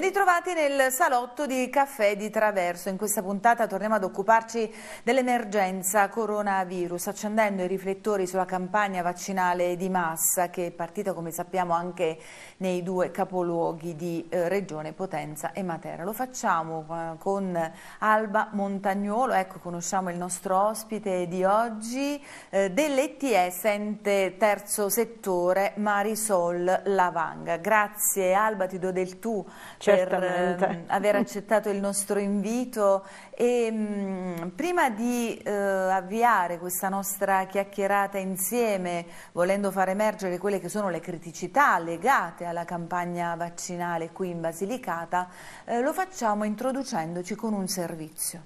mujeres Bentrovati nel salotto di Caffè di Traverso. In questa puntata torniamo ad occuparci dell'emergenza coronavirus, accendendo i riflettori sulla campagna vaccinale di massa che è partita, come sappiamo, anche nei due capoluoghi di eh, Regione Potenza e Matera. Lo facciamo eh, con Alba Montagnuolo, ecco, conosciamo il nostro ospite di oggi eh, dell'ETS ente terzo settore Marisol Lavanga. Grazie Alba, ti do del tu. Certo per ehm, aver accettato il nostro invito e mm, prima di eh, avviare questa nostra chiacchierata insieme volendo far emergere quelle che sono le criticità legate alla campagna vaccinale qui in Basilicata eh, lo facciamo introducendoci con un servizio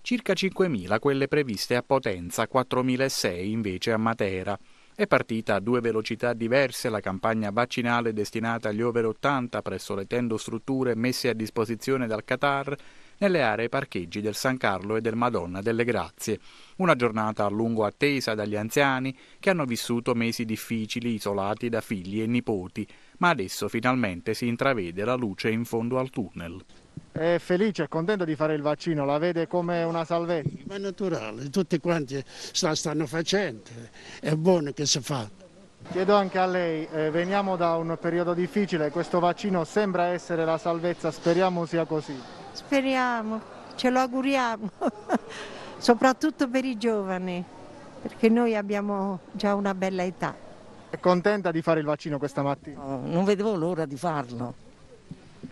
circa 5.000 quelle previste a Potenza, 4.600 invece a Matera. È partita a due velocità diverse la campagna vaccinale destinata agli over 80 presso le tendostrutture messe a disposizione dal Qatar nelle aree parcheggi del San Carlo e del Madonna delle Grazie. Una giornata a lungo attesa dagli anziani che hanno vissuto mesi difficili isolati da figli e nipoti, ma adesso finalmente si intravede la luce in fondo al tunnel è felice, è contento di fare il vaccino, la vede come una salvezza? Ma è naturale, tutti quanti la stanno facendo, è buono che si fa. Chiedo anche a lei, eh, veniamo da un periodo difficile, questo vaccino sembra essere la salvezza, speriamo sia così. Speriamo, ce lo auguriamo, soprattutto per i giovani, perché noi abbiamo già una bella età. È contenta di fare il vaccino questa mattina? non vedevo l'ora di farlo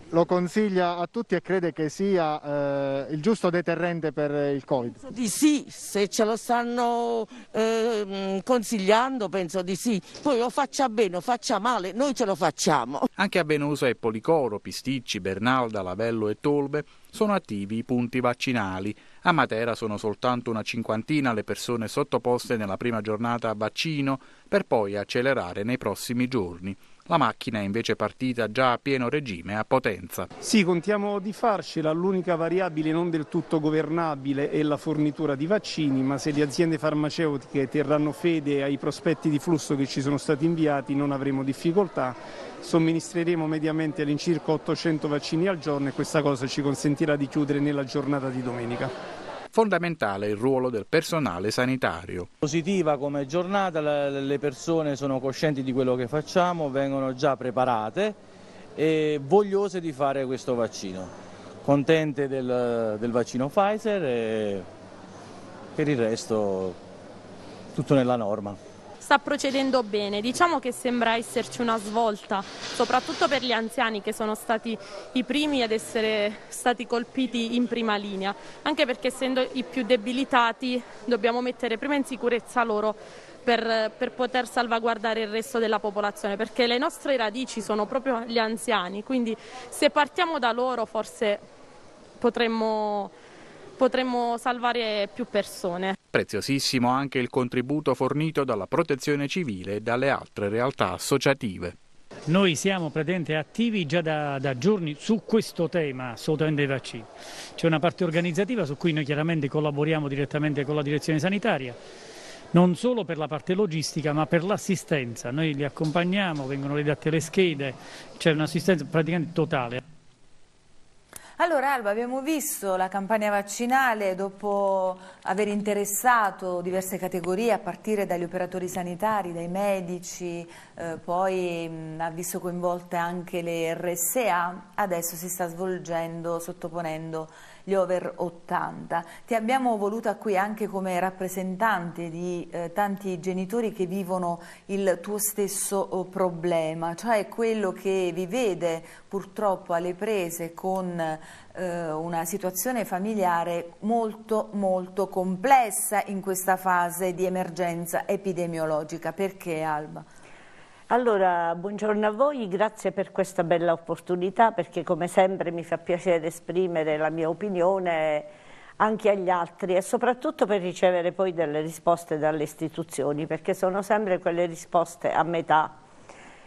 lo consiglia a tutti e crede che sia eh, il giusto deterrente per il Covid? Penso di sì, se ce lo stanno eh, consigliando penso di sì, poi lo faccia bene o faccia male, noi ce lo facciamo. Anche a Benosa e Policoro, Pisticci, Bernalda, Lavello e Tolbe sono attivi i punti vaccinali. A Matera sono soltanto una cinquantina le persone sottoposte nella prima giornata a vaccino per poi accelerare nei prossimi giorni. La macchina è invece partita già a pieno regime a potenza. Sì, contiamo di farcela, l'unica variabile non del tutto governabile è la fornitura di vaccini, ma se le aziende farmaceutiche terranno fede ai prospetti di flusso che ci sono stati inviati non avremo difficoltà. Somministreremo mediamente all'incirca 800 vaccini al giorno e questa cosa ci consentirà di chiudere nella giornata di domenica. Fondamentale il ruolo del personale sanitario. Positiva come giornata, le persone sono coscienti di quello che facciamo, vengono già preparate e vogliose di fare questo vaccino. Contente del, del vaccino Pfizer e per il resto tutto nella norma sta procedendo bene. Diciamo che sembra esserci una svolta, soprattutto per gli anziani che sono stati i primi ad essere stati colpiti in prima linea, anche perché essendo i più debilitati dobbiamo mettere prima in sicurezza loro per, per, poter salvaguardare il resto della popolazione, perché le nostre radici sono proprio gli anziani, quindi se partiamo da loro forse potremmo potremmo salvare più persone. Preziosissimo anche il contributo fornito dalla protezione civile e dalle altre realtà associative. Noi siamo praticamente attivi già da, da, giorni su questo tema, assolutamente i vaccini. C'è una parte organizzativa su cui noi chiaramente collaboriamo direttamente con la direzione sanitaria, non solo per la parte logistica ma per l'assistenza. Noi li accompagniamo, vengono le le schede, c'è un'assistenza praticamente totale. Allora Alba, abbiamo visto la campagna vaccinale dopo aver interessato diverse categorie a partire dagli operatori sanitari, dai medici, eh, poi mh, ha visto coinvolte anche le RSA, adesso si sta svolgendo, sottoponendo gli over 80. Ti abbiamo voluta qui anche come rappresentante di eh, tanti genitori che vivono il tuo stesso oh, problema, cioè quello che vi vede purtroppo alle prese con eh, una situazione familiare molto molto complessa in questa fase di emergenza epidemiologica. Perché Alba? Allora, buongiorno a voi, grazie per questa bella opportunità perché come sempre mi fa piacere esprimere la mia opinione anche agli altri e soprattutto per ricevere poi delle risposte dalle istituzioni perché sono sempre quelle risposte a metà.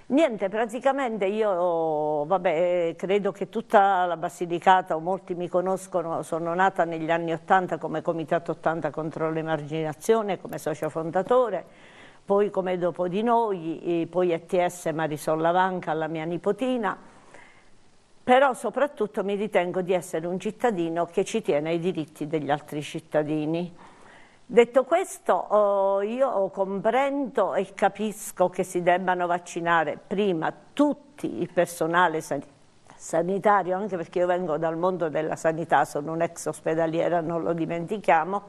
Niente, praticamente io, vabbè, credo che tutta la Basilicata o molti mi conoscono, sono nata negli anni 80 come Comitato 80 contro l'emarginazione, come socio fondatore poi come dopo di noi, poi ETS Marisol Lavanca, la mia nipotina, però soprattutto mi ritengo di essere un cittadino che ci tiene ai diritti degli altri cittadini. Detto questo, oh, io comprendo e capisco che si debbano vaccinare prima tutti il personale sanitario, anche perché io vengo dal mondo della sanità, sono un'ex ospedaliera, non lo dimentichiamo,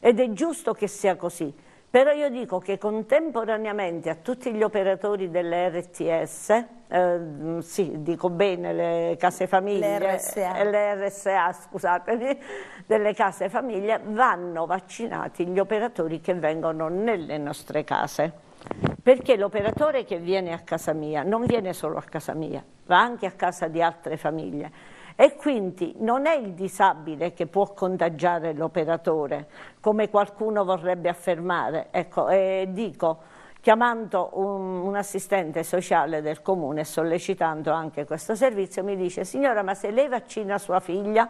ed è giusto che sia così. Però io dico che contemporaneamente a tutti gli operatori delle RTS, eh, mm, sì, dico bene le case famiglie, le RSA, eh, le RSA scusatemi, delle case famiglie, vanno vaccinati gli operatori che vengono nelle nostre case. Perché l'operatore che viene a casa mia non viene solo a casa mia, va anche a casa di altre famiglie e quindi non è il disabile che può contagiare l'operatore, come qualcuno vorrebbe affermare. Ecco, e dico, chiamando un, un assistente sociale del comune e sollecitando anche questo servizio, mi dice, signora, ma se lei vaccina sua figlia,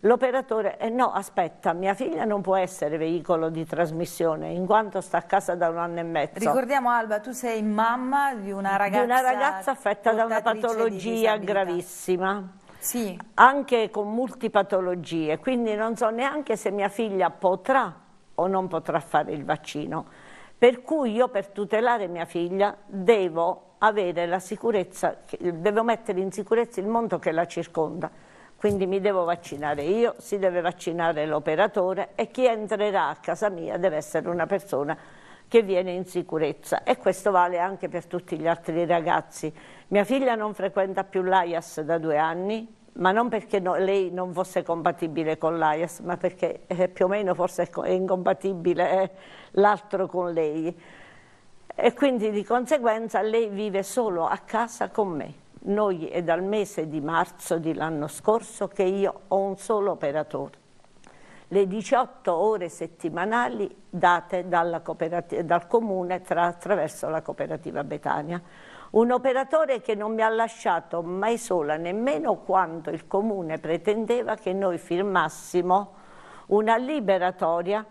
L'operatore, eh no, aspetta, mia figlia non può essere veicolo di trasmissione in quanto sta a casa da un anno e mezzo. Ricordiamo Alba, tu sei mamma di una ragazza, di una ragazza affetta da una patologia gravissima sì. anche con multipatologie, quindi non so neanche se mia figlia potrà o non potrà fare il vaccino. Per cui io per tutelare mia figlia devo avere la sicurezza, devo mettere in sicurezza il mondo che la circonda. Quindi mi devo vaccinare io, si deve vaccinare l'operatore e chi entrerà a casa mia deve essere una persona che viene in sicurezza e questo vale anche per tutti gli altri ragazzi mia figlia non frequenta più l'AIAS da due anni, ma non perché no, lei non fosse compatibile con l'AIAS, ma perché eh, più o meno forse è incompatibile eh, l'altro con lei. E quindi di conseguenza lei vive solo a casa con me. Noi è dal mese di marzo dell'anno scorso che io ho un solo operatore. Le 18 ore settimanali date dal comune tra, attraverso la cooperativa Betania. Un operatore che non mi ha lasciato mai sola, nemmeno quando il comune pretendeva che noi firmassimo una liberatoria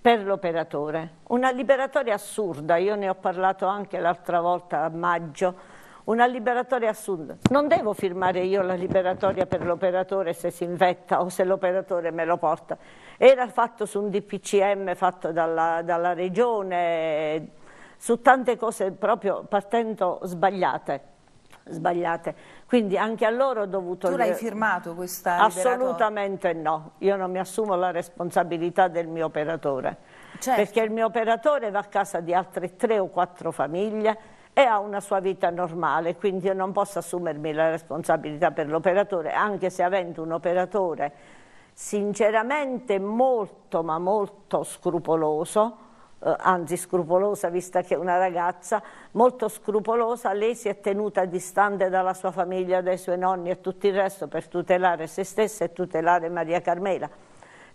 per l'operatore. Una liberatoria assurda, io ne ho parlato anche l'altra volta a maggio, una liberatoria assurda. Non devo firmare io la liberatoria per l'operatore se si invetta o se l'operatore me lo porta. Era fatto su un DPCM fatto dalla, dalla regione, su tante cose proprio partendo sbagliate. Sbagliate. Quindi anche a loro ho dovuto... Tu l'hai firmato questa Assolutamente no, io non mi assumo la responsabilità del mio operatore, certo. perché il mio operatore va a casa di altre tre o quattro famiglie e ha una sua vita normale, quindi io non posso assumermi la responsabilità per l'operatore, anche se avendo un operatore sinceramente molto ma molto scrupoloso, eh, anzi scrupolosa, vista che è una ragazza molto scrupolosa, lei si è tenuta distante dalla sua famiglia, dai suoi nonni e tutto il resto per tutelare se stessa e tutelare Maria Carmela.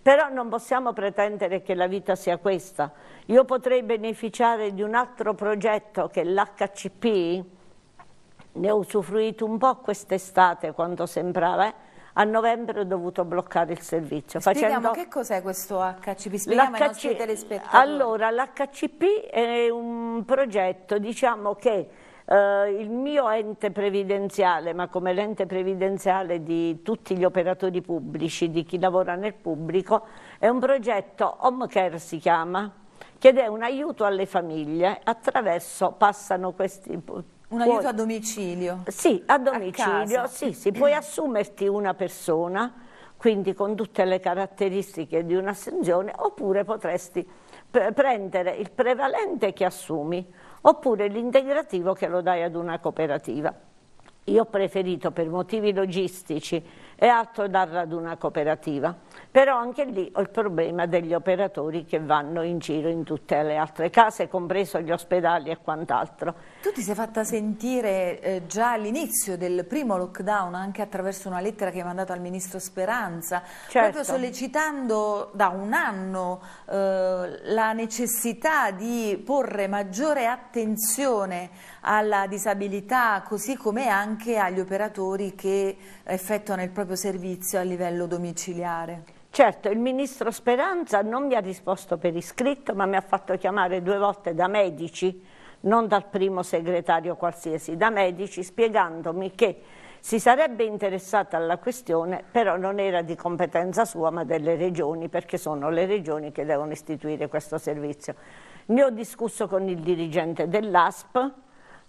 Però non possiamo pretendere che la vita sia questa. Io potrei beneficiare di un altro progetto che l'HCP, ne ho usufruito un po' quest'estate quando sembrava, eh? a novembre ho dovuto bloccare il servizio. Spieghiamo facendo... che cos'è questo HCP, spieghiamo HC... Allora, l'HCP è un progetto, diciamo che Uh, il mio ente previdenziale, ma come l'ente previdenziale di tutti gli operatori pubblici, di chi lavora nel pubblico, è un progetto Home Care si chiama, che è un aiuto alle famiglie, attraverso, passano questi un aiuto a domicilio? Sì, a domicilio, a sì, sì, puoi assumerti una persona, quindi con tutte le caratteristiche di un'assunzione, oppure potresti prendere il prevalente che assumi, oppure l'integrativo che lo dai ad una cooperativa. Io ho preferito per motivi logistici e altro darla ad una cooperativa però anche lì ho il problema degli operatori che vanno in giro in tutte le altre case, compreso gli ospedali e quant'altro. Tu ti sei fatta sentire eh, già all'inizio del primo lockdown, anche attraverso una lettera che hai mandato al Ministro Speranza, certo. proprio sollecitando da un anno eh, la necessità di porre maggiore attenzione alla disabilità, così come anche agli operatori che effettuano il proprio servizio a livello domiciliare. Certo, il ministro Speranza non mi ha risposto per iscritto, ma mi ha fatto chiamare due volte da medici, non dal primo segretario qualsiasi, da medici, spiegandomi che si sarebbe interessata alla questione, però non era di competenza sua, ma delle regioni, perché sono le regioni che devono istituire questo servizio. Ne ho discusso con il dirigente dell'ASP,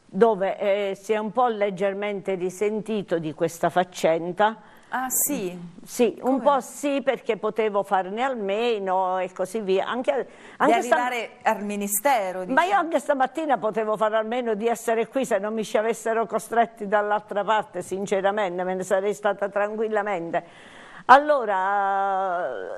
dove eh, si è un po' leggermente risentito di questa faccenda, Ah eh, sì? Sì, Come? un po' sì perché potevo farne almeno e così via. Anche, anche arrivare al ministero. Diciamo. Ma io anche stamattina potevo fare almeno di essere qui se non mi ci avessero costretti dall'altra parte, sinceramente, me ne sarei stata tranquillamente. Allora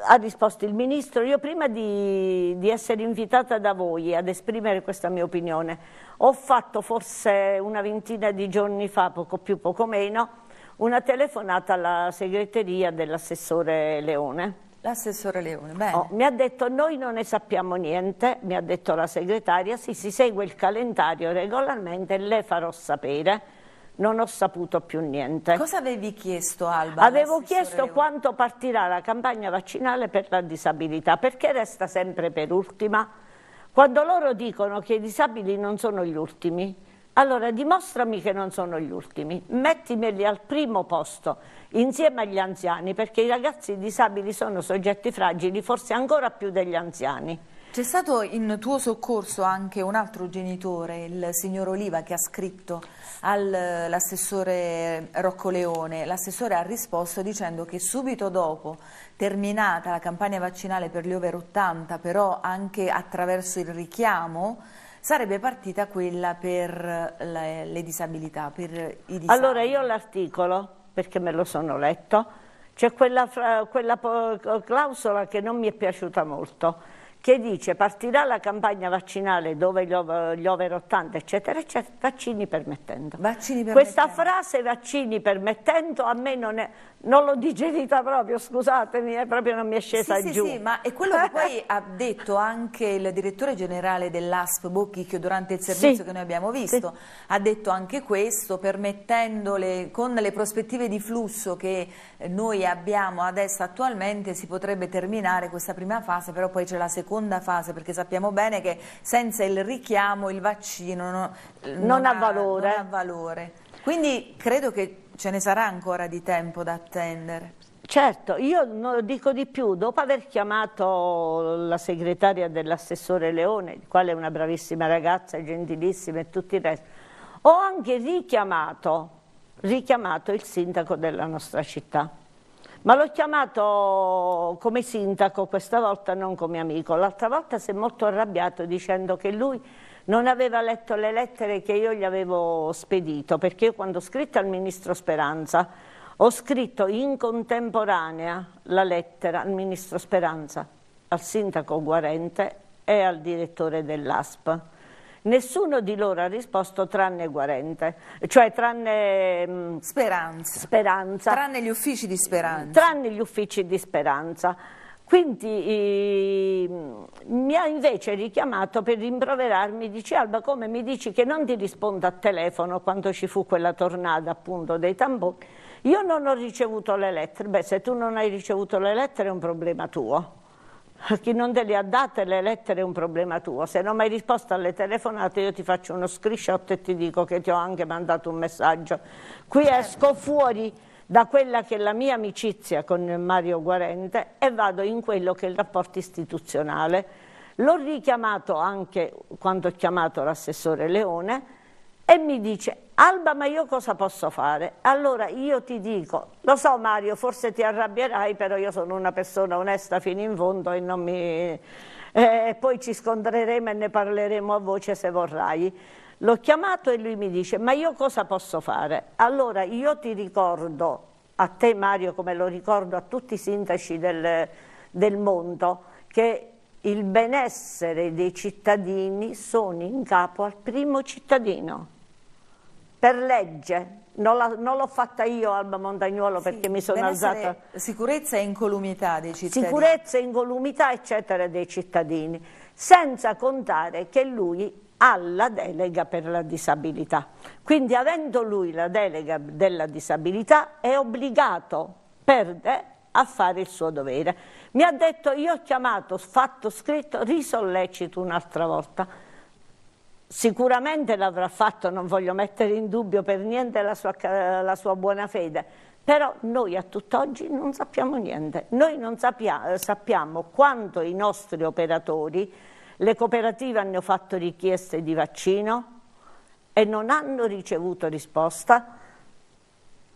ha risposto il Ministro, io prima di, di, essere invitata da voi ad esprimere questa mia opinione, ho fatto forse una ventina di giorni fa, poco più, poco meno, una telefonata alla segreteria dell'assessore Leone. L'assessore Leone, bene. Oh, mi ha detto noi non ne sappiamo niente, mi ha detto la segretaria, sì, si segue il calendario regolarmente, le farò sapere. Non ho saputo più niente. Cosa avevi chiesto Alba? Avevo chiesto Leone. quanto partirà la campagna vaccinale per la disabilità, perché resta sempre per ultima. Quando loro dicono che i disabili non sono gli ultimi, allora dimostrami che non sono gli ultimi, mettimeli al primo posto insieme agli anziani perché i ragazzi disabili sono soggetti fragili forse ancora più degli anziani. C'è stato in tuo soccorso anche un altro genitore, il signor Oliva, che ha scritto all'assessore Rocco Leone. L'assessore ha risposto dicendo che subito dopo, terminata la campagna vaccinale per gli over 80, però anche attraverso il richiamo, sarebbe partita quella per eh, le, le disabilità, per i disabili. Allora io l'articolo, perché me lo sono letto, c'è quella, quella clausola che non mi è piaciuta molto che dice partirà la campagna vaccinale dove gli over, 80 eccetera eccetera, vaccini permettendo. Vaccini permettendo. Questa frase vaccini permettendo a me non, è, non l'ho digerita proprio, scusatemi, è eh, proprio non mi è scesa sì, giù. Sì, sì, ma è quello che poi ha detto anche il direttore generale dell'ASP Bocchicchio durante il servizio sì. che noi abbiamo visto, sì. ha detto anche questo permettendole con le prospettive di flusso che eh, noi abbiamo adesso attualmente si potrebbe terminare questa prima fase, però poi c'è la seconda seconda fase, perché sappiamo bene che senza il richiamo il vaccino non, non, ha, valore. non ha valore. Quindi credo che ce ne sarà ancora di tempo da attendere. Certo, io dico di più, dopo aver chiamato la segretaria dell'assessore Leone, il quale è una bravissima ragazza, gentilissima e tutto il resto, ho anche richiamato, richiamato il sindaco della nostra città ma l'ho chiamato come sindaco questa volta, non come amico. L'altra volta si è molto arrabbiato dicendo che lui non aveva letto le lettere che io gli avevo spedito, perché io quando ho scritto al ministro Speranza ho scritto in contemporanea la lettera al ministro Speranza, al sindaco Guarente e al direttore dell'ASP. Nessuno di loro ha risposto tranne Guarente, cioè tranne... Mm, Speranza. Speranza. Tranne gli uffici di Speranza. Tranne gli uffici di Speranza. Quindi eh, mi ha invece richiamato per rimproverarmi, dice Alba come mi dici che non ti rispondo a telefono quando ci fu quella tornata appunto dei tamburi, io non ho ricevuto le lettere, beh se tu non hai ricevuto le lettere è un problema tuo chi non te le ha date le lettere è un problema tuo, se non mi hai risposto alle telefonate io ti faccio uno screenshot e ti dico che ti ho anche mandato un messaggio. Qui esco fuori da quella che è la mia amicizia con Mario Guarente e vado in quello che è il rapporto istituzionale. L'ho richiamato anche quando ho chiamato l'assessore Leone e mi dice Alba, ma io cosa posso fare? Allora io ti dico, lo so Mario, forse ti arrabbierai, però io sono una persona onesta fino in fondo e non mi... Eh, poi ci scontreremo e ne parleremo a voce se vorrai. L'ho chiamato e lui mi dice, ma io cosa posso fare? Allora io ti ricordo, a te Mario come lo ricordo a tutti i sindaci del, del mondo, che il benessere dei cittadini sono in capo al primo cittadino per legge. Non, l'ho fatta io Alba Montagnuolo sì, perché mi sono alzata. Sicurezza e incolumità dei cittadini. Sicurezza, e incolumità eccetera dei cittadini. Senza contare che lui ha la delega per la disabilità. Quindi avendo lui la delega della disabilità è obbligato, perde, a fare il suo dovere. Mi ha detto io ho chiamato, fatto scritto, risollecito un'altra volta sicuramente l'avrà fatto, non voglio mettere in dubbio per niente la sua, la sua buona fede, però noi a tutt'oggi non sappiamo niente, noi non sappia, sappiamo quanto i nostri operatori, le cooperative hanno fatto richieste di vaccino e non hanno ricevuto risposta,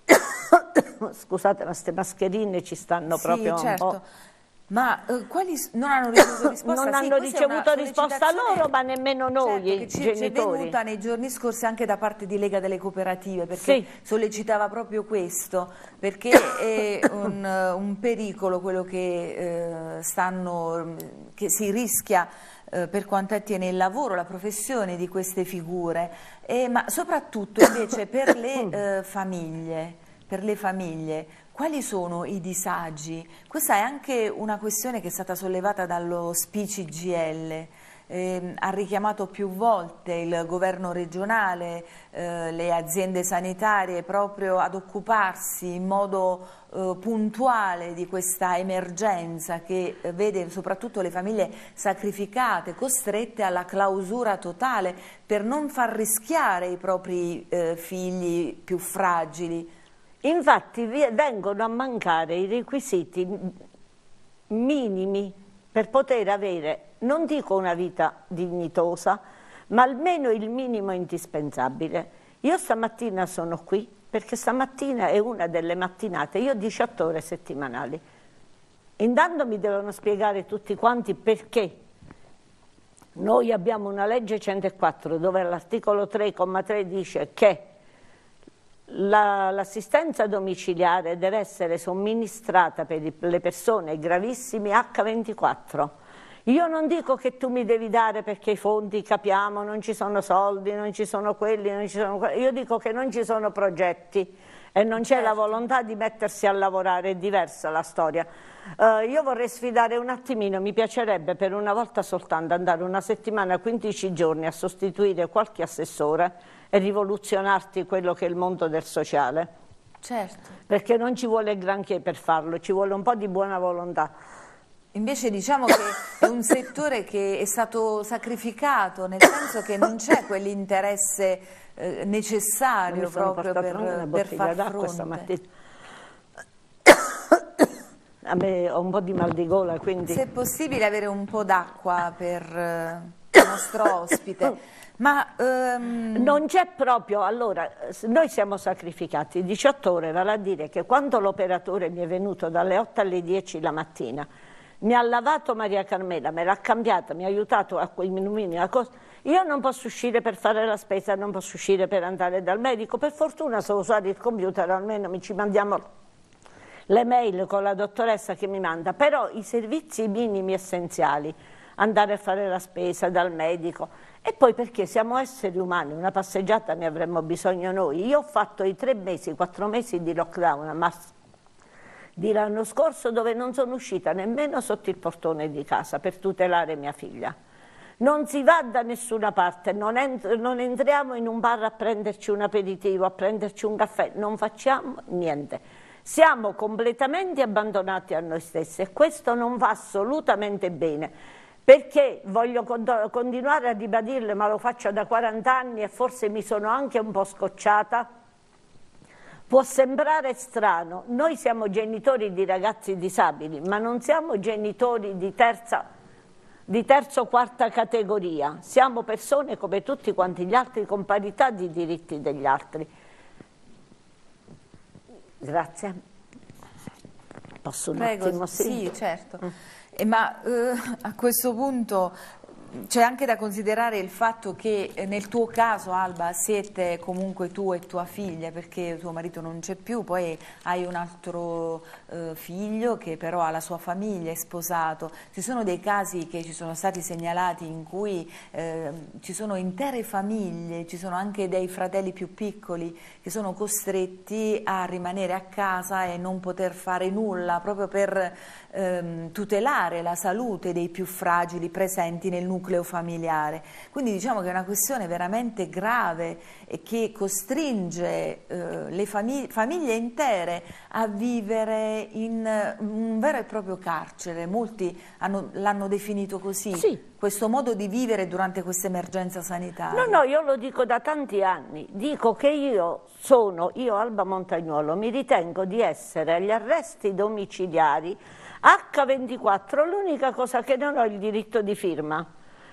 scusate ma queste mascherine ci stanno sì, proprio certo. un po' certo. Ma eh, quali non hanno ricevuto risposta? non sì, hanno ricevuto risposta loro, ma nemmeno certo, noi, certo, che ci, genitori. Ci è venuta nei giorni scorsi anche da parte di Lega delle Cooperative, perché sì. sollecitava proprio questo, perché è un, un pericolo quello che, eh, stanno, che si rischia eh, per quanto attiene il lavoro, la professione di queste figure, e, eh, ma soprattutto invece per le eh, famiglie per le famiglie quali sono i disagi? Questa è anche una questione che è stata sollevata dallo SPICI Eh, ha richiamato più volte il governo regionale, eh, le aziende sanitarie proprio ad occuparsi in modo eh, puntuale di questa emergenza che vede soprattutto le famiglie sacrificate, costrette alla clausura totale per non far rischiare i propri eh, figli più fragili. Infatti vengono a mancare i requisiti minimi per poter avere, non dico una vita dignitosa, ma almeno il minimo indispensabile. Io stamattina sono qui perché stamattina è una delle mattinate, io ho 18 ore settimanali. Intanto mi devono spiegare tutti quanti perché noi abbiamo una legge 104 dove l'articolo 3,3 dice che l'assistenza domiciliare deve essere somministrata per le persone gravissime H24. Io non dico che tu mi devi dare perché i fondi, capiamo, non ci sono soldi, non ci sono quelli, non ci sono quelli. Io dico che non ci sono progetti e non c'è la certo. volontà di mettersi a lavorare, è diversa la storia. Uh, io vorrei sfidare un attimino, mi piacerebbe per una volta soltanto andare una settimana, 15 giorni a sostituire qualche assessore e rivoluzionarti quello che è il mondo del sociale. Certo. Perché non ci vuole granché per farlo, ci vuole un po' di buona volontà. Invece diciamo che è un settore che è stato sacrificato, nel senso che non c'è quell'interesse eh, necessario proprio per, una per far fronte. stamattina. A me ho un po' di mal di gola, quindi... Se è possibile avere un po' d'acqua per eh, il nostro ospite. Ma, um... Non c'è proprio, allora, noi siamo sacrificati, 18 ore, vale a dire che quando l'operatore mi è venuto dalle 8 alle 10 la mattina, mi ha lavato Maria Carmela, me l'ha cambiata, mi ha aiutato a quei minumini, a cosa. Io non posso uscire per fare la spesa, non posso uscire per andare dal medico. Per fortuna so usare il computer, almeno mi ci mandiamo le mail con la dottoressa che mi manda. Però i servizi minimi essenziali, andare a fare la spesa dal medico. E poi perché siamo esseri umani, una passeggiata ne avremmo bisogno noi. Io ho fatto i tre mesi, quattro mesi di lockdown ma di l'anno scorso dove non sono uscita nemmeno sotto il portone di casa per tutelare mia figlia. Non si va da nessuna parte, non, entr non entriamo in un bar a prenderci un aperitivo, a prenderci un caffè, non facciamo niente. Siamo completamente abbandonati a noi stessi e questo non va assolutamente bene perché voglio continuare a ribadirle, ma lo faccio da 40 anni e forse mi sono anche un po' scocciata, Può sembrare strano, noi siamo genitori di ragazzi disabili, ma non siamo genitori di terza, di terzo quarta categoria, siamo persone come tutti quanti gli altri con parità di diritti degli altri. Grazie. Posso un Prego, attimo? Sì, sì certo. Mm. Eh, ma eh, a questo punto c'è anche da considerare il fatto che eh, nel tuo caso Alba siete comunque tu e tua figlia perché tuo marito non c'è più, poi hai un altro eh, figlio che però ha la sua famiglia, è sposato. Ci sono dei casi che ci sono stati segnalati in cui eh, ci sono intere famiglie, ci sono anche dei fratelli più piccoli che sono costretti a rimanere a casa e non poter fare nulla proprio per ehm, tutelare la salute dei più fragili presenti nel nucleo familiare. Quindi diciamo che è una questione veramente grave e che costringe eh, le famig famiglie intere a vivere in eh, un vero e proprio carcere, molti l'hanno definito così, sì. questo modo di vivere durante questa emergenza sanitaria. No, no, io lo dico da tanti anni, dico che io sono, io Alba Montagnuolo, mi ritengo di essere agli arresti domiciliari H24, l'unica cosa che non ho il diritto di firma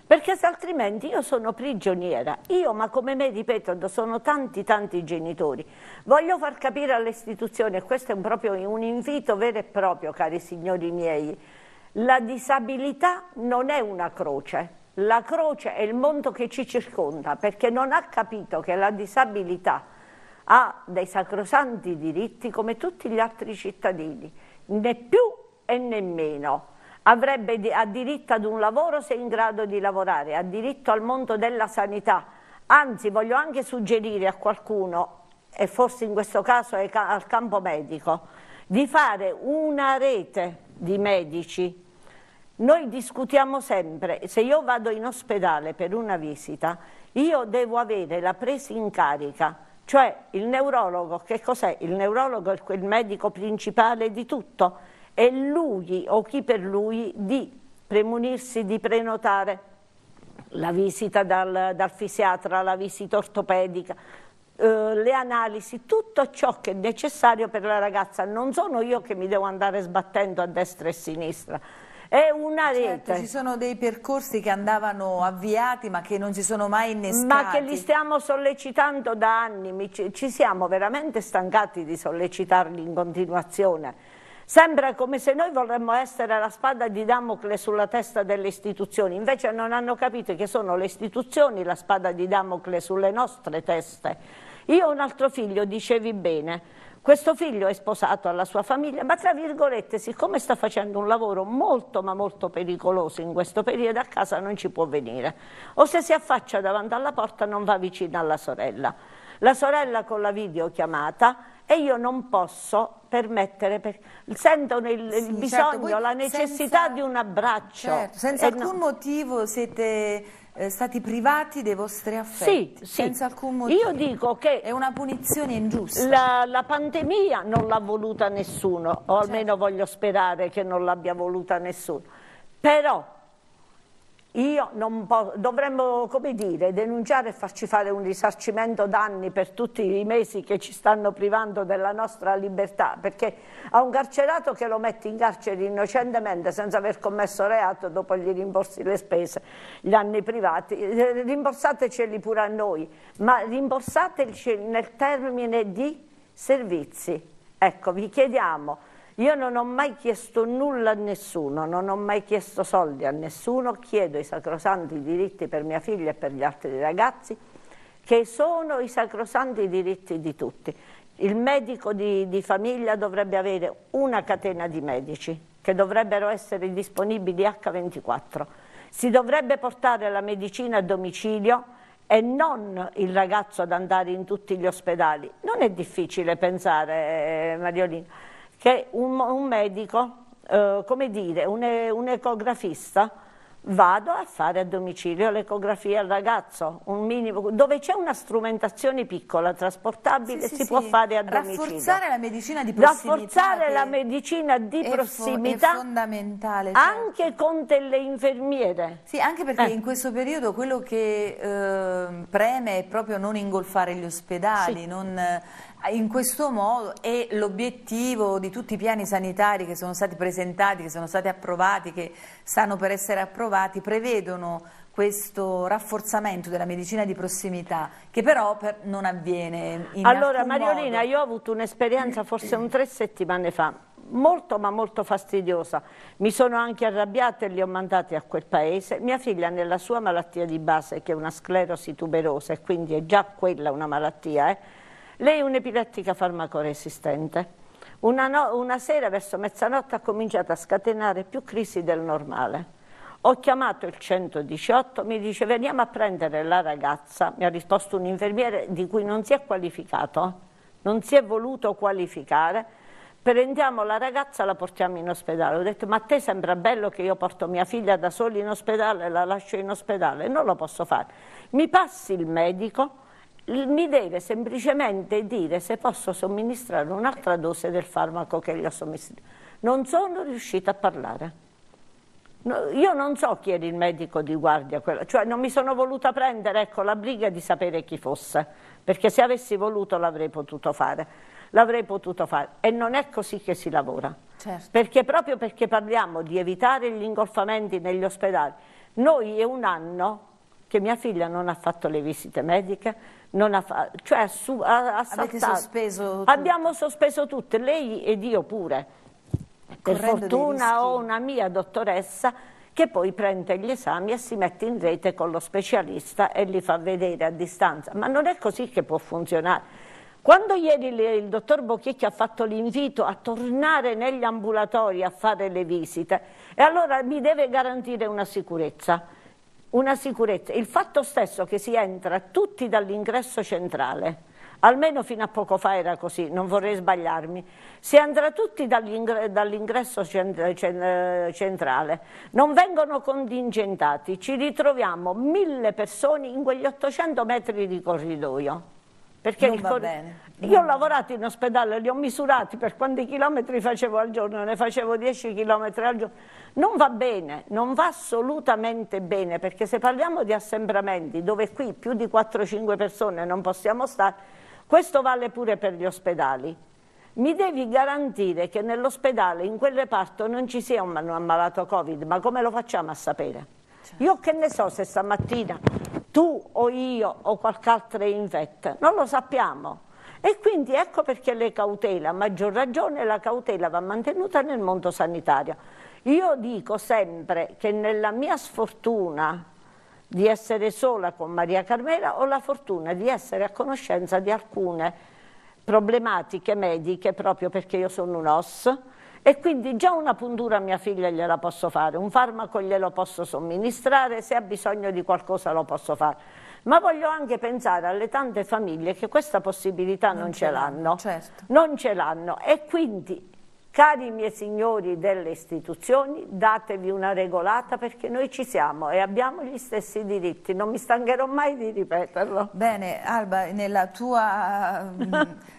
perché altrimenti io sono prigioniera. Io, ma come me, ripeto, sono tanti tanti genitori. Voglio far capire alle istituzioni, e questo è un, proprio, un invito vero e proprio, cari signori miei, la disabilità non è una croce. La croce è il mondo che ci circonda, perché non ha capito che la disabilità ha dei sacrosanti diritti come tutti gli altri cittadini, né più e né meno avrebbe, ha diritto ad un lavoro se è in grado di lavorare, ha diritto al mondo della sanità. Anzi, voglio anche suggerire a qualcuno, e forse in questo caso è al campo medico, di fare una rete di medici. Noi discutiamo sempre, se io vado in ospedale per una visita, io devo avere la presa in carica, cioè il neurologo, che cos'è? Il neurologo è il medico principale di tutto, e lui o chi per lui di premunirsi di prenotare la visita dal, dal fisiatra, la visita ortopedica, eh, le analisi, tutto ciò che è necessario per la ragazza. Non sono io che mi devo andare sbattendo a destra e a sinistra, è una certo, rete. Certo, ci sono dei percorsi che andavano avviati ma che non si sono mai innescati. Ma che li stiamo sollecitando da anni, ci, ci siamo veramente stancati di sollecitarli in continuazione. Sembra come se noi vorremmo essere la spada di Damocle sulla testa delle istituzioni, invece non hanno capito che sono le istituzioni la spada di Damocle sulle nostre teste. Io ho un altro figlio, dicevi bene, questo figlio è sposato alla sua famiglia, ma tra virgolette, siccome sta facendo un lavoro molto ma molto pericoloso in questo periodo, a casa non ci può venire. O se si affaccia davanti alla porta non va vicino alla sorella. La sorella con la videochiamata e io non posso permettere, per, sentono il, sì, il certo, bisogno, certo. la necessità senza, di un abbraccio. Certo, senza alcun no. motivo siete eh, stati privati dei vostri affetti. Sì, senza alcun motivo. Io dico che è una punizione ingiusta. La, la pandemia non l'ha voluta nessuno, o almeno certo. voglio sperare che non l'abbia voluta nessuno. Però io non posso, dovremmo, come dire, denunciare e farci fare un risarcimento danni per tutti i mesi che ci stanno privando della nostra libertà, perché a un carcerato che lo mette in carcere innocentemente senza aver commesso reato, dopo gli rimborsi le spese, gli anni privati, eh, rimborsateceli pure a noi, ma rimborsateci nel termine di servizi. Ecco, vi chiediamo io non ho mai chiesto nulla a nessuno, non ho mai chiesto soldi a nessuno, chiedo i sacrosanti diritti per mia figlia e per gli altri ragazzi, che sono i sacrosanti diritti di tutti. Il medico di, di famiglia dovrebbe avere una catena di medici che dovrebbero essere disponibili H24. Si dovrebbe portare la medicina a domicilio e non il ragazzo ad andare in tutti gli ospedali. Non è difficile pensare, eh, Mariolina che un, un medico, eh, come dire, un, un ecografista, vado a fare a domicilio l'ecografia al ragazzo, minimo, dove c'è una strumentazione piccola, trasportabile, sì, si sì, può sì. fare a domicilio. Rafforzare la medicina di prossimità. Rafforzare la medicina di è prossimità. È fondamentale. Certo. Anche con delle infermiere. Sì, anche perché eh. in questo periodo quello che eh, preme è proprio non ingolfare gli ospedali, non in questo modo è l'obiettivo di tutti i piani sanitari che sono stati presentati, che sono stati approvati, che stanno per essere approvati, prevedono questo rafforzamento della medicina di prossimità che però per, non avviene in Allora Mariolina modo. io ho avuto un'esperienza forse un tre settimane fa molto ma molto fastidiosa mi sono anche arrabbiata e li ho mandati a quel paese mia figlia nella sua malattia di base che è una sclerosi tuberosa e quindi è già quella una malattia eh, lei è un'epilettica farmacoresistente. Una, no, una sera verso mezzanotte ha cominciato a scatenare più crisi del normale. Ho chiamato il 118, mi dice veniamo a prendere la ragazza, mi ha risposto un infermiere di cui non si è qualificato, non si è voluto qualificare, prendiamo la ragazza e la portiamo in ospedale. Ho detto ma a te sembra bello che io porto mia figlia da sola in ospedale e la lascio in ospedale? Non lo posso fare. Mi passi il medico, mi deve semplicemente dire se posso somministrare un'altra dose del farmaco che gli ho somministrato. Non sono riuscita a parlare. No, io non so chi era il medico di guardia, quella, cioè non mi sono voluta prendere ecco, la briga di sapere chi fosse, perché se avessi voluto l'avrei potuto fare. L'avrei potuto fare e non è così che si lavora. Certo. Perché proprio perché parliamo di evitare gli ingolfamenti negli ospedali, noi è un anno che mia figlia non ha fatto le visite mediche, ha, cioè su, ha, ha sospeso Abbiamo sospeso tutte, lei ed io pure. Per fortuna ho una mia dottoressa che poi prende gli esami e si mette in rete con lo specialista e li fa vedere a distanza. Ma non è così che può funzionare. Quando ieri il, il dottor Bocchicchi ha fatto l'invito a tornare negli ambulatori a fare le visite, e allora mi deve garantire una sicurezza una sicurezza, il fatto stesso che si entra tutti dall'ingresso centrale, almeno fino a poco fa era così, non vorrei sbagliarmi, si entra tutti dall'ingresso centrale, non vengono contingentati, ci ritroviamo mille persone in quegli 800 metri di corridoio. Perché non va bene. Io ho lavorato in ospedale, li ho misurati per quanti chilometri facevo al giorno, ne facevo 10 chilometri al giorno. Non va bene, non va assolutamente bene, perché se parliamo di assembramenti, dove qui più di 4-5 persone non possiamo stare, questo vale pure per gli ospedali. Mi devi garantire che nell'ospedale, in quel reparto, non ci sia un ammalato Covid, ma come lo facciamo a sapere? Certo. Io che ne so se stamattina tu o io o qualche altra infetta, non lo sappiamo. E quindi ecco perché le cautele, a maggior ragione la cautela va mantenuta nel mondo sanitario. Io dico sempre che nella mia sfortuna di essere sola con Maria Carmela ho la fortuna di essere a conoscenza di alcune problematiche mediche proprio perché io sono un OS e quindi già una puntura a mia figlia gliela posso fare, un farmaco glielo posso somministrare, se ha bisogno di qualcosa lo posso fare ma voglio anche pensare alle tante famiglie che questa possibilità non, non ce l'hanno, certo. non ce l'hanno e quindi Cari miei signori delle istituzioni, datevi una regolata perché noi ci siamo e abbiamo gli stessi diritti, non mi stancherò mai di ripeterlo. Bene, Alba, nella tua, mm,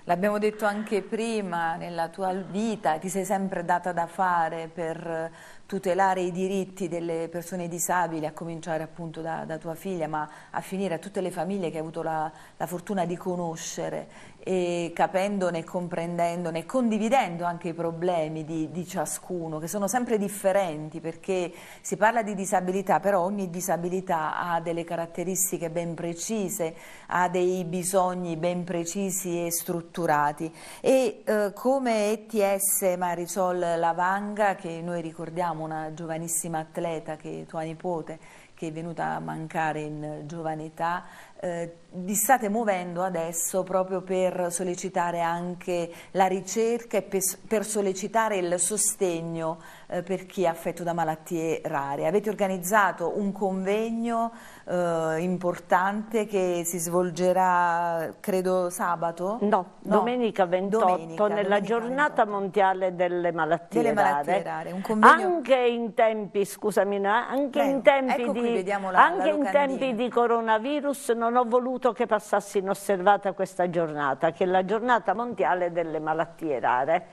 l'abbiamo detto anche prima, nella tua vita ti sei sempre data da fare per tutelare i diritti delle persone disabili, a cominciare appunto da, da, tua figlia, ma a finire a tutte le famiglie che hai avuto la, la fortuna di conoscere, e capendone, comprendendone, condividendo anche i problemi di, di, ciascuno, che sono sempre differenti, perché si parla di disabilità, però ogni disabilità ha delle caratteristiche ben precise, ha dei bisogni ben precisi e strutturati. E eh, come ETS Marisol Lavanga, che noi ricordiamo, ricordiamo una giovanissima atleta che è tua nipote che è venuta a mancare in giovane età, eh, vi state muovendo adesso proprio per sollecitare anche la ricerca e per, per sollecitare il sostegno eh, per chi è affetto da malattie rare. Avete organizzato un convegno eh, importante che si svolgerà, credo, sabato? No, no. domenica 28, domenica, nella domenica giornata 28. mondiale delle malattie, delle malattie rare. rare. Un convegno... Anche in tempi, scusami, anche, in ecco tempi, ecco di, la, anche la in tempi di coronavirus non ho voluto che passasse inosservata questa giornata, che è la giornata mondiale delle malattie rare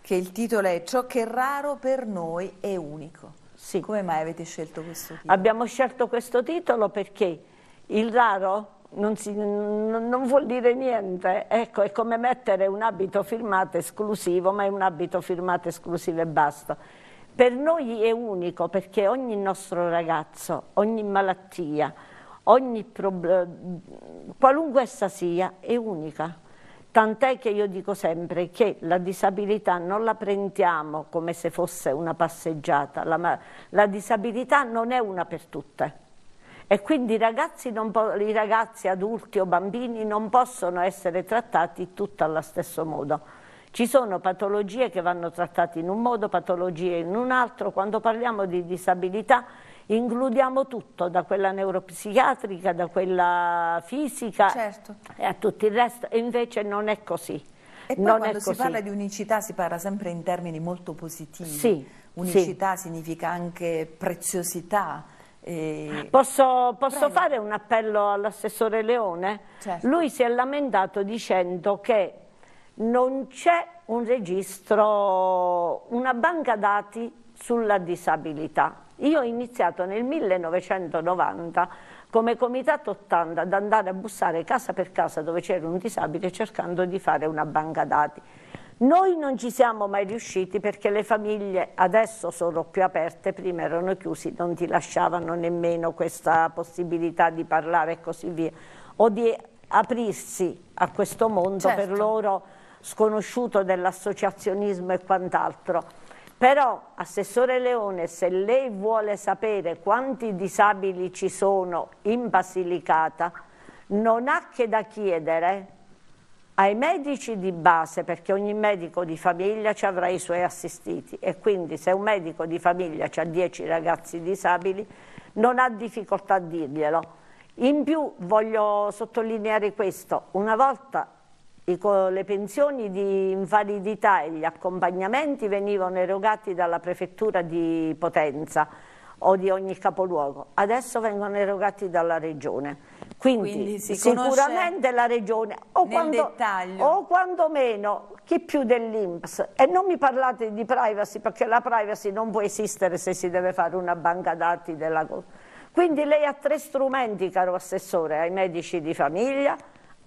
che il titolo è Ciò che è raro per noi è unico. Sì. Come mai avete scelto questo titolo? Abbiamo scelto questo titolo perché il raro non, si, non, vuol dire niente, ecco, è come mettere un abito firmato esclusivo, ma è un abito firmato esclusivo e basta. Per noi è unico perché ogni nostro ragazzo, ogni malattia, ogni qualunque essa sia, è unica. Tant'è che io dico sempre che la disabilità non la prendiamo come se fosse una passeggiata, la, la disabilità non è una per tutte. E quindi i ragazzi, i ragazzi, adulti o bambini non possono essere trattati tutti allo stesso modo. Ci sono patologie che vanno trattate in un modo, patologie in un altro. Quando parliamo di disabilità includiamo tutto, da quella neuropsichiatrica, da quella fisica certo. e a tutto il resto, e invece non è così. E poi non quando si così. parla di unicità si parla sempre in termini molto positivi, sì, unicità sì. significa anche preziosità. E... Posso, posso fare un appello all'assessore Leone? Certo. Lui si è lamentato dicendo che non c'è un registro, una banca dati sulla disabilità. Io ho iniziato nel 1990 come comitato 80 ad andare a bussare casa per casa dove c'era un disabile cercando di fare una banca dati. Noi non ci siamo mai riusciti perché le famiglie adesso sono più aperte, prima erano chiusi, non ti lasciavano nemmeno questa possibilità di parlare e così via, o di aprirsi a questo mondo certo. per loro sconosciuto dell'associazionismo e quant'altro. Però, Assessore Leone, se lei vuole sapere quanti disabili ci sono in Basilicata, non ha che da chiedere ai medici di base, perché ogni medico di famiglia ci avrà i suoi assistiti e quindi se un medico di famiglia ha 10 ragazzi disabili non ha difficoltà a dirglielo. In più voglio sottolineare questo, una volta le pensioni di invalidità e gli accompagnamenti venivano erogati dalla prefettura di Potenza o di ogni capoluogo, adesso vengono erogati dalla regione. Quindi, Quindi si sicuramente la regione o, quando, o quantomeno chi più dell'Inps e non mi parlate di privacy perché la privacy non può esistere se si deve fare una banca dati della Quindi lei ha tre strumenti, caro assessore, ai medici di famiglia,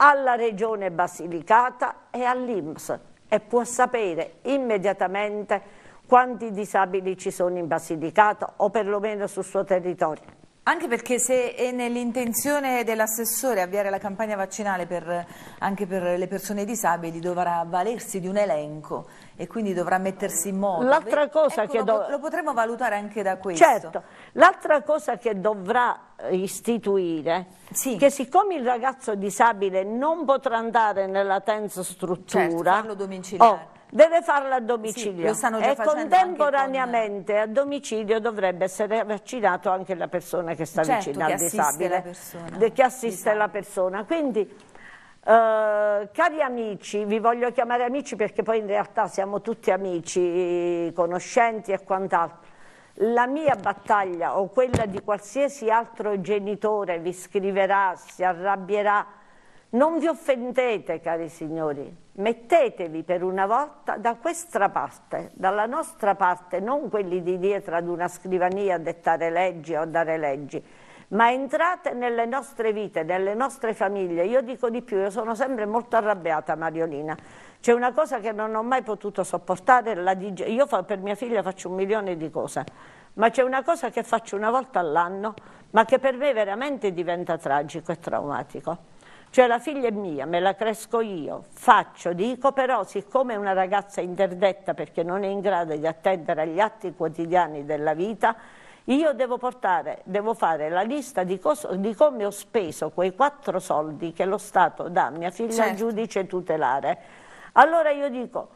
alla Regione Basilicata e all'IMS e può sapere immediatamente quanti disabili ci sono in Basilicata o perlomeno sul suo territorio. Anche perché se è nell'intenzione dell'assessore avviare la campagna vaccinale per, anche per le persone disabili dovrà valersi di un elenco e quindi dovrà mettersi in moto. L'altra ecco, cosa ecco, che lo, lo potremo valutare anche da questo. Certo, l'altra cosa che dovrà eh, istituire sì. che siccome il ragazzo disabile non potrà andare nella tenza struttura certo, farlo domiciliare. Oh, deve farlo a domicilio sì, e contemporaneamente con... a domicilio dovrebbe essere vaccinato anche la persona che sta certo, vicino al disabile, persona, che assiste disabile. la diciamo. persona. Quindi, eh, cari amici, vi voglio chiamare amici perché poi in realtà siamo tutti amici, conoscenti e quant'altro. La mia battaglia o quella di qualsiasi altro genitore vi scriverà, si arrabbierà, non vi offendete, cari signori, mettetevi per una volta da questa parte, dalla nostra parte, non quelli di dietro ad una scrivania a dettare leggi o a dare leggi, ma entrate nelle nostre vite, nelle nostre famiglie. Io dico di più, io sono sempre molto arrabbiata, Mariolina. C'è una cosa che non ho mai potuto sopportare, io per mia figlia faccio un milione di cose, ma c'è una cosa che faccio una volta all'anno, ma che per me veramente diventa tragico e traumatico cioè la figlia è mia, me la cresco io, faccio, dico, però siccome è una ragazza interdetta perché non è in grado di attendere agli atti quotidiani della vita, io devo, portare, devo fare la lista di, di, come ho speso quei quattro soldi che lo Stato dà a mia figlia certo. giudice tutelare. Allora io dico,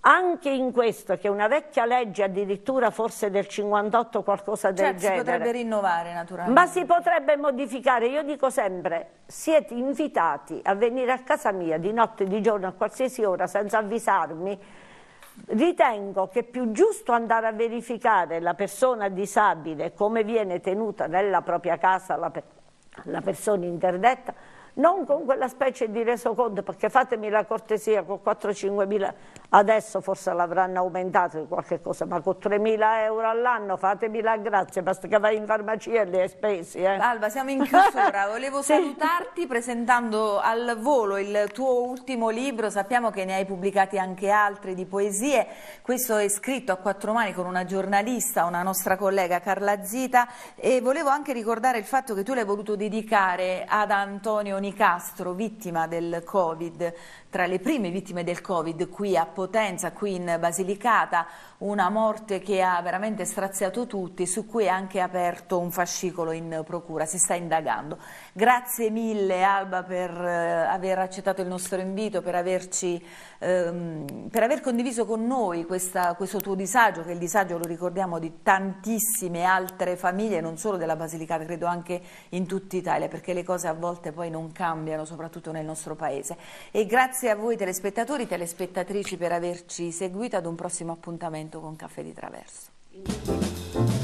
anche in questo, che una vecchia legge addirittura forse del 58 qualcosa del certo, genere. si potrebbe rinnovare naturalmente. Ma si potrebbe modificare, io dico sempre, siete invitati a venire a casa mia di notte, di giorno, a qualsiasi ora, senza avvisarmi. Ritengo che è più giusto andare a verificare la persona disabile, come viene tenuta nella propria casa la, per la persona interdetta, non con quella specie di resoconto, perché fatemi la cortesia, con 4-5 mila Adesso forse l'avranno aumentato di qualche cosa, ma con 3.000 euro all'anno fatemi la grazia, basta che vai in farmacia e li hai spesi. Eh. Alba, siamo in chiusura, volevo sì. salutarti presentando al volo il tuo ultimo libro, sappiamo che ne hai pubblicati anche altri di poesie, questo è scritto a quattro mani con una giornalista, una nostra collega Carla Zita e volevo anche ricordare il fatto che tu l'hai voluto dedicare ad Antonio Nicastro, vittima del Covid, tra le prime vittime del Covid qui a Potenza qui in Basilicata una morte che ha veramente straziato tutti, su cui è anche aperto un fascicolo in procura, si sta indagando. Grazie mille Alba per eh, aver accettato il nostro invito, per, averci, ehm, per aver condiviso con noi questa, questo tuo disagio, che è il disagio, lo ricordiamo, di tantissime altre famiglie, non solo della Basilicata, credo anche in tutta Italia, perché le cose a volte poi non cambiano, soprattutto nel nostro paese. E grazie a voi telespettatori, telespettatrici per averci seguito ad un prossimo appuntamento appuntamento con Caffè di Traverso.